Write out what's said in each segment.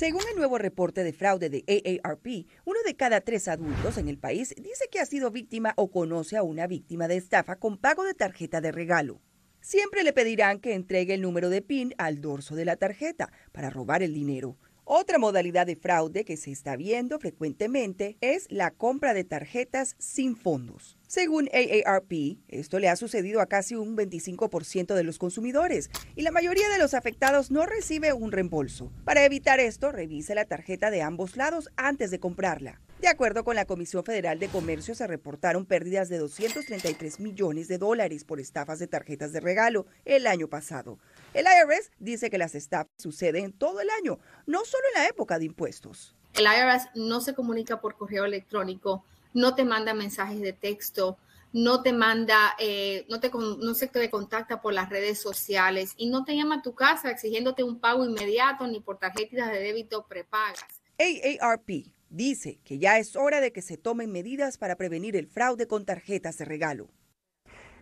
Según el nuevo reporte de fraude de AARP, uno de cada tres adultos en el país dice que ha sido víctima o conoce a una víctima de estafa con pago de tarjeta de regalo. Siempre le pedirán que entregue el número de PIN al dorso de la tarjeta para robar el dinero. Otra modalidad de fraude que se está viendo frecuentemente es la compra de tarjetas sin fondos. Según AARP, esto le ha sucedido a casi un 25% de los consumidores y la mayoría de los afectados no recibe un reembolso. Para evitar esto, revise la tarjeta de ambos lados antes de comprarla. De acuerdo con la Comisión Federal de Comercio, se reportaron pérdidas de 233 millones de dólares por estafas de tarjetas de regalo el año pasado, el IRS dice que las estafas suceden todo el año, no solo en la época de impuestos. El IRS no se comunica por correo electrónico, no te manda mensajes de texto, no te manda, eh, no, te, se te contacta por las redes sociales y no te llama a tu casa exigiéndote un pago inmediato ni por tarjetas de débito prepagas. AARP dice que ya es hora de que se tomen medidas para prevenir el fraude con tarjetas de regalo.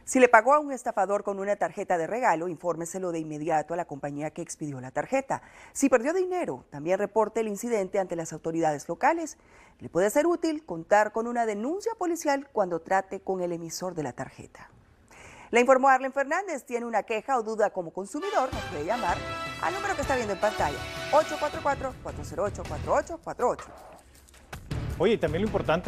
Si le pagó a un estafador con una tarjeta de regalo, infórmeselo de inmediato a la compañía que expidió la tarjeta. Si perdió dinero, también reporte el incidente ante las autoridades locales. Le puede ser útil contar con una denuncia policial cuando trate con el emisor de la tarjeta. Le informó Arlen Fernández, tiene una queja o duda como consumidor, nos puede llamar al número que está viendo en pantalla, 844-408-4848. Oye, también lo importante...